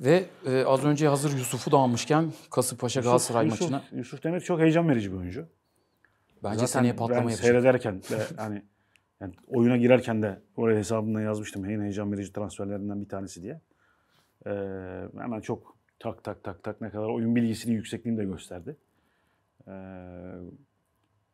Ve e, az önce hazır Yusuf'u da almışken Kasımpaşa Galatasaray Yusuf, maçına. Yusuf Demir çok heyecan verici bir oyuncu. Bence Zaten seneye patlama yapacak. seyrederken de hani yani oyuna girerken de oraya hesabımda yazmıştım en heyecan verici transferlerinden bir tanesi diye. Ee, hemen çok tak tak tak tak ne kadar oyun bilgisinin yüksekliğini de gösterdi. Ee,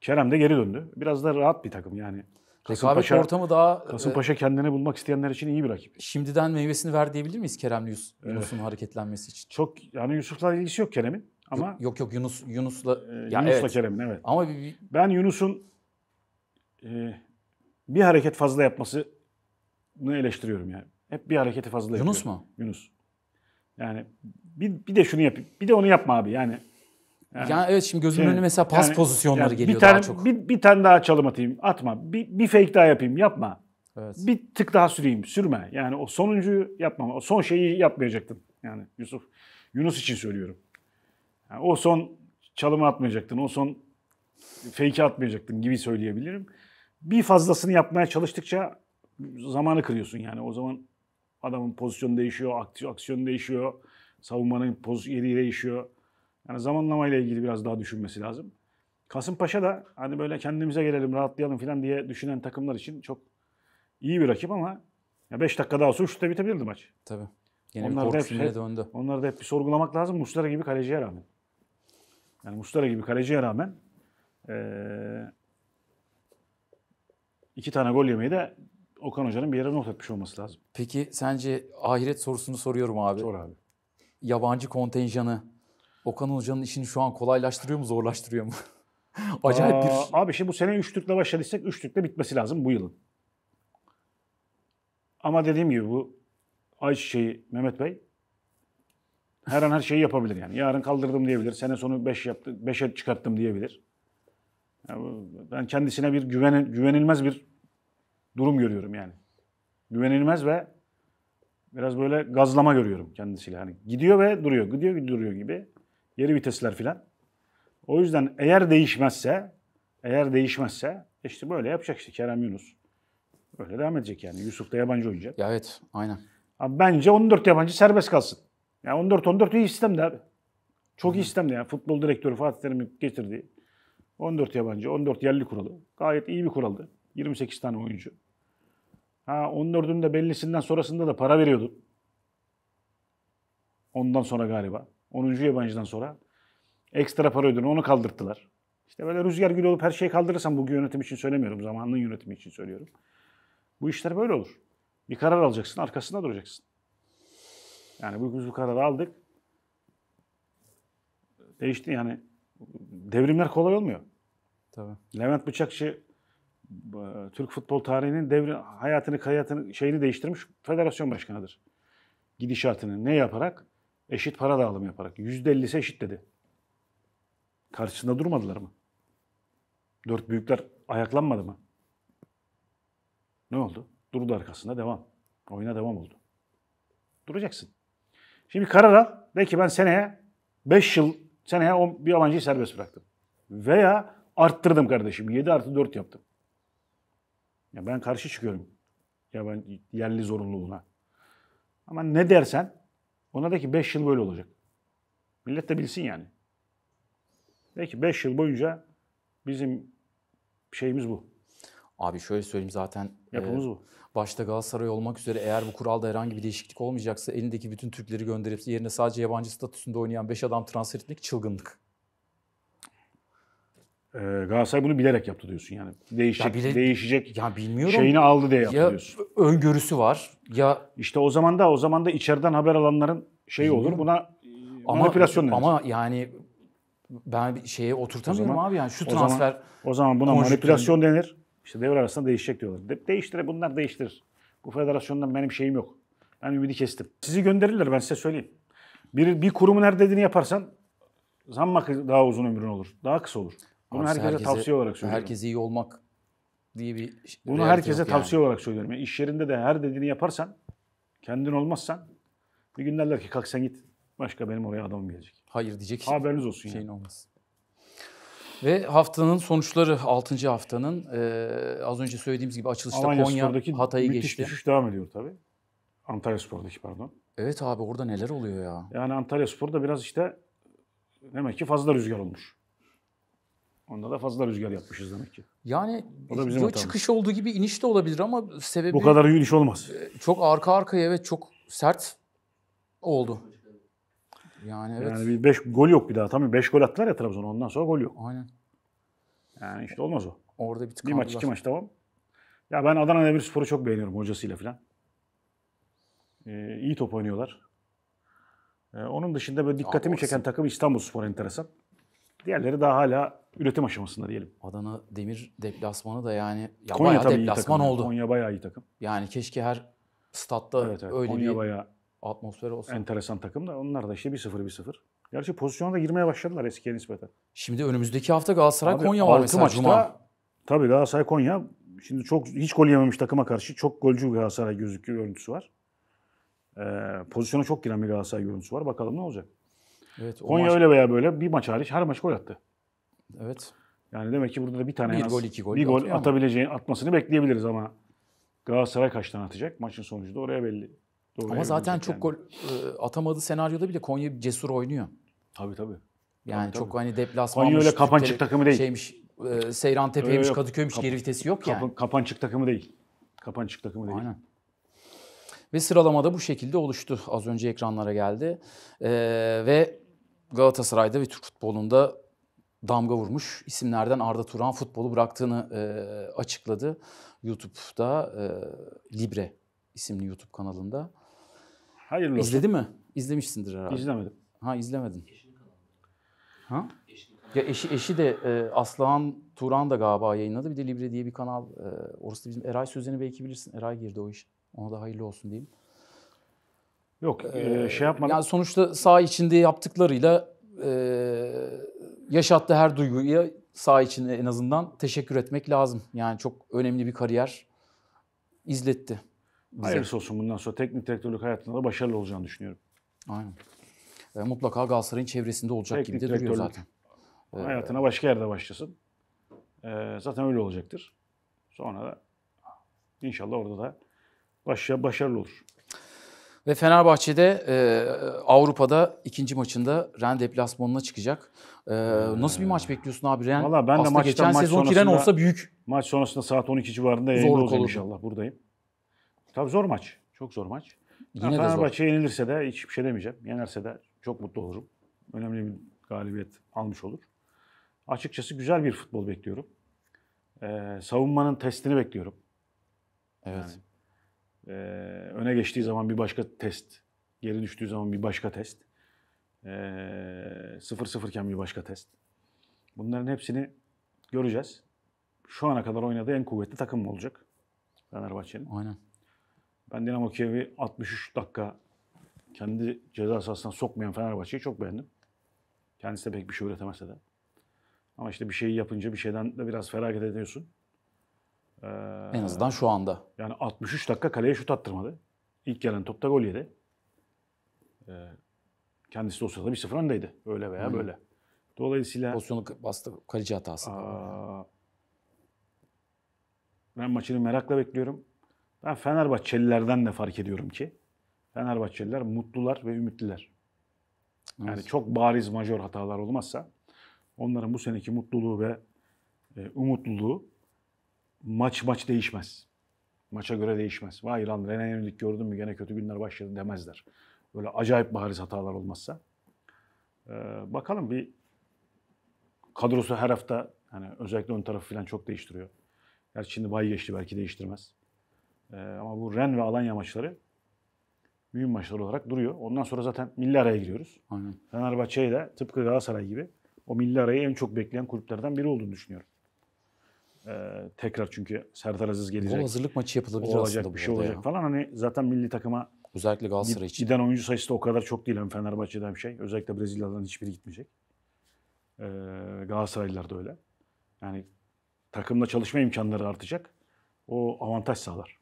Kerem de geri döndü. Biraz da rahat bir takım yani. Kasımpaşa, Rekabet ortamı daha... E, Kasımpaşa e, kendini bulmak isteyenler için iyi bir rakip. Şimdiden meyvesini ver diyebilir miyiz Kerem Yunus, Yunus'un hareketlenmesi için? Çok yani Yusuf'la ilgisi yok Kerem'in ama... Yok yok, Yunus, Yunus'la... E, Yunus'la evet. Kerem'in evet. Ama bir, bir... Ben Yunus'un e, bir hareket fazla yapmasını eleştiriyorum yani. Hep bir hareketi fazla Yunus yapıyor. Yunus mu? Yunus. Yani bir, bir de şunu yap, bir de onu yapma abi yani. Yani, yani evet şimdi gözümün yani, şey, önüne mesela pas yani, pozisyonları yani geliyor bir tane, daha çok. Bir, bir tane daha çalım atayım atma. Bir, bir fake daha yapayım yapma. Evet. Bir tık daha süreyim sürme. Yani o sonuncuyu yapma, O son şeyi yapmayacaktın. Yani Yusuf Yunus için söylüyorum. Yani o son çalımı atmayacaktın. O son fake'i atmayacaktın gibi söyleyebilirim. Bir fazlasını yapmaya çalıştıkça zamanı kırıyorsun yani. O zaman adamın pozisyonu değişiyor, aksiyon değişiyor, savunmanın yeri değişiyor. Yani zamanlamayla ilgili biraz daha düşünmesi lazım. Kasımpaşa da hani böyle kendimize gelelim, rahatlayalım falan diye düşünen takımlar için çok iyi bir rakip ama ya 5 dakika daha olsa 3'te bitebilirdi maç. Tabii. Yine onlar da hep, döndü. Onları da hep bir sorgulamak lazım Muslera gibi kaleciye rağmen. Yani Muslera gibi kaleciye rağmen ee, iki tane gol yemeyi de Okan Hoca'nın bir yere not etmiş olması lazım. Peki sence ahiret sorusunu soruyorum abi. Sor abi. Yabancı kontenjanı Okan Hoca'nın işini şu an kolaylaştırıyor mu, zorlaştırıyor mu? Acayip Aa, bir... Abi şimdi bu sene 3 Türk'le başladıysak 3 Türk'le bitmesi lazım bu yılın. Ama dediğim gibi bu Ayçiçeği Mehmet Bey her an her şeyi yapabilir yani. Yarın kaldırdım diyebilir. Sene sonu 5 yaptı, 5'e çıkarttım diyebilir. Yani ben kendisine bir güven, güvenilmez bir durum görüyorum yani. Güvenilmez ve biraz böyle gazlama görüyorum kendisiyle. Hani gidiyor ve duruyor, gidiyor ve duruyor gibi. Yeri vitesler filan. O yüzden eğer değişmezse, eğer değişmezse işte böyle yapacak işte Kerem Yunus. Öyle devam edecek yani. Yusuf da yabancı oynayacak. Ya evet, aynen. Abi bence 14 yabancı serbest kalsın. Yani 14 14 iyi sistemdi abi. Çok Hı. iyi sistemdi yani. Futbol direktörü Fatih Terim'in getirdiği 14 yabancı, 14 yerli kuralı. Gayet iyi bir kuraldı. 28 tane oyuncu. Ha 14'ünün de bellisinden sonrasında da para veriyordu. Ondan sonra galiba. 10. yabancıdan sonra. Ekstra para ödülünü onu kaldırttılar. İşte böyle rüzgar gülü olup her şeyi kaldırırsam bugün yönetim için söylemiyorum. Zamanının yönetimi için söylüyorum. Bu işler böyle olur. Bir karar alacaksın, arkasında duracaksın. Yani bu, bu kararı aldık. Değişti yani. Devrimler kolay olmuyor. Tabii. Levent Bıçakçı e, Türk futbol tarihinin devri, hayatını, hayatını şeyini değiştirmiş federasyon başkanıdır. Gidişatını ne yaparak? Eşit para dağılımı yaparak. %50'si eşit dedi. Karşısında durmadılar mı? Dört büyükler ayaklanmadı mı? Ne oldu? Durdu arkasında devam. Oyuna devam oldu. Duracaksın. Şimdi karar al. De ki ben seneye 5 yıl seneye bir yabancıyı serbest bıraktım. Veya arttırdım kardeşim. 7 artı 4 yaptım. Ya ben karşı çıkıyorum. Ya ben yerli zorunluluğuna. Ama ne dersen ona de ki 5 yıl böyle olacak. Millet de bilsin yani. De ki 5 yıl boyunca bizim şeyimiz bu. Abi şöyle söyleyeyim zaten. Yapımız e, bu. Başta Galatasaray olmak üzere eğer bu kuralda herhangi bir değişiklik olmayacaksa elindeki bütün Türkleri gönderip yerine sadece yabancı statüsünde oynayan 5 adam transfer etmek çılgınlık. Ee, Galatasaray bunu bilerek yaptı diyorsun yani. Değişecek, ya bile, değişecek ya bilmiyorum. şeyini aldı diye yaptı ya diyorsun. öngörüsü var ya... İşte o zaman da o zaman da içeriden haber alanların şeyi olur buna ama, manipülasyon denir. Ama yani ben şeye oturtamıyorum zaman, abi yani şu o Zaman, o zaman buna manipülasyon denir. denir. İşte devre arasında değişecek diyorlar. De- değiştire bunlar değiştirir. Bu federasyondan benim şeyim yok. Ben ümidi kestim. Sizi gönderirler ben size söyleyeyim. Bir, bir kurumu her dediğini yaparsan zam daha uzun ömrün olur. Daha kısa olur. Bunu Abi herkese, herkese tavsiye olarak söylüyorum. Herkes iyi olmak diye bir Bunu herkese tavsiye yani. olarak söylüyorum. Yani iş yerinde de her dediğini yaparsan, kendin olmazsan bir gün derler ki kalk sen git. Başka benim oraya adamım gelecek. Hayır diyecek. Haberiniz olsun şeyin yani. olmaz. Ve haftanın sonuçları 6. haftanın e, az önce söylediğimiz gibi açılışta Alanya Konya Hatay'ı geçti. Müthiş düşüş devam ediyor tabi. Antalya Spor'daki pardon. Evet abi orada neler oluyor ya? Yani Antalya Spor'da biraz işte demek ki fazla rüzgar olmuş. Onda da fazla rüzgar yapmışız demek ki. Yani o da bizim çıkış olduğu gibi iniş de olabilir ama sebebi... Bu kadar iniş olmaz. E, çok arka arkaya evet çok sert oldu. Yani evet. Yani bir beş, gol yok bir daha. Tamam 5 gol attılar ya Trabzon'a ondan sonra gol yok. Aynen. Yani işte olmaz o. Orada bir tıkandılar. Bir maç iki maç tamam. Ya ben Adana Demirspor'u çok beğeniyorum hocasıyla falan. Ee, iyi top oynuyorlar. Ee, onun dışında böyle dikkatimi Abi, çeken takım İstanbulspor enteresan. Diğerleri daha hala üretim aşamasında diyelim. Adana Demir deplasmanı da yani ya Konya bayağı tabii deplasman takım. oldu. Konya bayağı iyi takım. Yani keşke her statta evet, evet. öyle Konya bir bayağı atmosfer olsun. Enteresan takım da onlar da işte 1-0-1-0. Gerçi pozisyona da girmeye başladılar eskiye nispeten. Şimdi önümüzdeki hafta Galatasaray Abi, Konya var mesela maçta, Cuma. Tabii Galatasaray Konya şimdi çok hiç gol yememiş takıma karşı çok golcü Galatasaray gözüküyor görüntüsü var. Ee, pozisyona çok giren bir Galatasaray görüntüsü var. Bakalım ne olacak. Evet, Konya maç... öyle veya böyle bir maç hariç her maç gol attı. Evet. Yani demek ki burada da bir tane bir en az gol, iki gol, bir gol atabileceğin ama. atmasını bekleyebiliriz ama Galatasaray kaç tane atacak? Maçın sonucu da oraya belli. Doğru ama zaten yani. çok gol e, atamadığı senaryoda bile Konya cesur oynuyor. Tabii tabii. Yani tabii, çok tabii. hani deplasmanmış. Konya öyle kapançık takımı değil. Şeymiş, e, Seyran Tepe'ymiş, Kadıköy'müş Kap- geri vitesi yok yani. kapançık takımı değil. Kapançık takımı değil. Aynen. Ve sıralamada bu şekilde oluştu. Az önce ekranlara geldi. Ee, ve Galatasaray'da ve Türk futbolunda damga vurmuş isimlerden Arda Turan futbolu bıraktığını e, açıkladı. YouTube'da e, Libre isimli YouTube kanalında. Hayırlı olsun. İzledi mi? İzlemişsindir herhalde. İzlemedim. Ha izlemedin. Ha? Ya eşi eşi de e, Aslan Turan da galiba yayınladı. Bir de Libre diye bir kanal. E, orası da bizim Eray sözünü belki bilirsin. Eray girdi o iş. Ona da hayırlı olsun diyeyim. Yok e, ee, şey yapmadım. Yani sonuçta sağ içinde yaptıklarıyla e, yaşattığı her duyguya sağ içinde en azından teşekkür etmek lazım. Yani çok önemli bir kariyer izletti. Bize. Hayırlısı olsun bundan sonra teknik direktörlük hayatında da başarılı olacağını düşünüyorum. Aynen. E, mutlaka Galatasaray'ın çevresinde olacak teknik gibi de duruyor zaten. E, hayatına başka yerde başlasın. E, zaten öyle olacaktır. Sonra da inşallah orada da başa, başarılı olur. Ve Fenerbahçe'de e, Avrupa'da ikinci maçında Ren deplasmanına çıkacak. E, Nasıl bir maç bekliyorsun abi? Ren Vallahi ben de maçtan, geçen maç sezon Ren olsa büyük. Maç sonrasında saat 12 civarında yayında olur. inşallah buradayım. Tabii zor maç. Çok zor maç. Yine Fenerbahçe zor. yenilirse de hiçbir şey demeyeceğim. Yenerse de çok mutlu olurum. Önemli bir galibiyet almış olur. Açıkçası güzel bir futbol bekliyorum. Ee, savunmanın testini bekliyorum. Evet. Yani ee, öne geçtiği zaman bir başka test, geri düştüğü zaman bir başka test. Ee, sıfırken bir başka test. Bunların hepsini göreceğiz. Şu ana kadar oynadığı en kuvvetli takım mı olacak Fenerbahçe'nin. Aynen. Ben Dinamo Kiev'i 63 dakika kendi ceza sahasına sokmayan Fenerbahçe'yi çok beğendim. Kendisi de pek bir şey üretemezse de. Ama işte bir şeyi yapınca bir şeyden de biraz feragat ediyorsun. Ee, en azından şu anda. Yani 63 dakika kaleye şut attırmadı. İlk gelen topta gol yedi. Ee, kendisi de o sırada 1-0 öndeydi. Öyle veya Hı. böyle. Dolayısıyla... Pozisyonu bastı. Kaleci hatası. Aa, ben maçını merakla bekliyorum. Ben Fenerbahçelilerden de fark ediyorum ki Fenerbahçeliler mutlular ve ümitliler. Evet. Yani çok bariz majör hatalar olmazsa onların bu seneki mutluluğu ve e, umutluluğu maç maç değişmez. Maça göre değişmez. Vay lan Rene Yenilik gördün mü gene kötü günler başladı demezler. Böyle acayip bariz hatalar olmazsa. Ee, bakalım bir kadrosu her hafta hani özellikle ön tarafı falan çok değiştiriyor. Gerçi şimdi bay geçti belki değiştirmez. Ee, ama bu Ren ve Alanya maçları mühim maçlar olarak duruyor. Ondan sonra zaten milli araya giriyoruz. Aynen. Fenerbahçe'yi de tıpkı Galatasaray gibi o milli arayı en çok bekleyen kulüplerden biri olduğunu düşünüyorum. Ee, tekrar çünkü Serdar Aziz gelecek. Gol hazırlık maçı yapılabilir olacak, aslında. Olacak bir şey olacak ya. falan. Hani zaten milli takıma özellikle Galatasaray için. Giden oyuncu sayısı da o kadar çok değil hem Fenerbahçe'den bir şey. Özellikle Brezilya'dan hiçbiri gitmeyecek. Ee, Galatasaraylılar da öyle. Yani takımla çalışma imkanları artacak. O avantaj sağlar.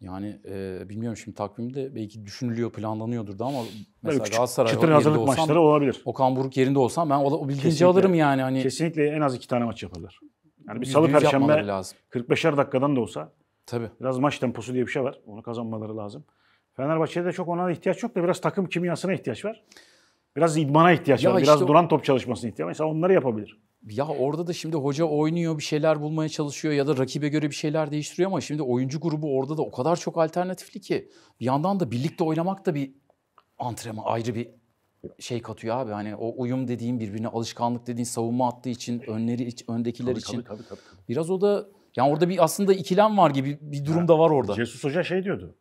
Yani e, bilmiyorum şimdi takvimde belki düşünülüyor, planlanıyordur da ama mesela küçük, Galatasaray çıtır hazırlık olsam, maçları olabilir. Okan Buruk yerinde olsam ben o, bilgiyi alırım yani. Hani... Kesinlikle en az iki tane maç yaparlar. Yani bir salı perşembe lazım. 45'er dakikadan da olsa Tabii. biraz maç temposu diye bir şey var. Onu kazanmaları lazım. Fenerbahçe'de çok ona ihtiyaç yok da biraz takım kimyasına ihtiyaç var. Biraz idmana ihtiyaç ya var. Biraz işte duran top çalışmasına ihtiyaç var. Mesela onları yapabilir. Ya orada da şimdi hoca oynuyor, bir şeyler bulmaya çalışıyor ya da rakibe göre bir şeyler değiştiriyor ama şimdi oyuncu grubu orada da o kadar çok alternatifli ki bir yandan da birlikte oynamak da bir antrenman ayrı bir şey katıyor abi hani o uyum dediğin birbirine alışkanlık dediğin savunma attığı için önleri iç, öndekiler tabii, için. Tabii, tabii, tabii. Biraz o da yani orada bir aslında ikilem var gibi bir durum da var orada. Jesus Hoca şey diyordu.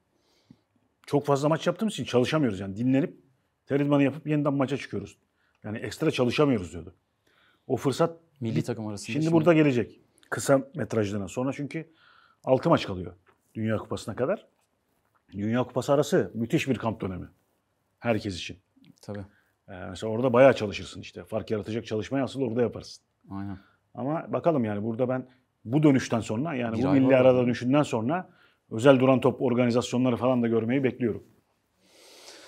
Çok fazla maç yaptığımız için çalışamıyoruz yani dinlenip teridmanı yapıp yeniden maça çıkıyoruz. Yani ekstra çalışamıyoruz diyordu. O fırsat milli takım arasında. Şimdi, şimdi burada gelecek. Kısa metrajlarına sonra çünkü 6 maç kalıyor Dünya Kupası'na kadar. Dünya Kupası arası müthiş bir kamp dönemi herkes için. Tabii. Ee, mesela orada bayağı çalışırsın işte. Fark yaratacak çalışmayı asıl orada yaparsın. Aynen. Ama bakalım yani burada ben bu dönüşten sonra yani Bir bu milli ara dönüşünden sonra özel duran top organizasyonları falan da görmeyi bekliyorum.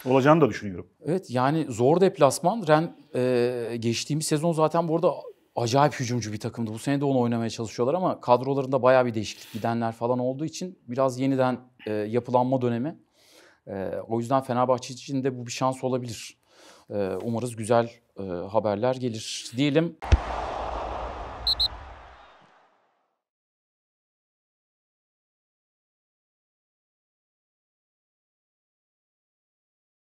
Olacağını da düşünüyorum. Evet yani zor deplasman. Ren e, geçtiğimiz sezon zaten bu arada acayip hücumcu bir takımdı. Bu sene de onu oynamaya çalışıyorlar ama kadrolarında bayağı bir değişiklik gidenler falan olduğu için biraz yeniden e, yapılanma dönemi. E, o yüzden Fenerbahçe için de bu bir şans olabilir. Ee, umarız güzel e, haberler gelir diyelim.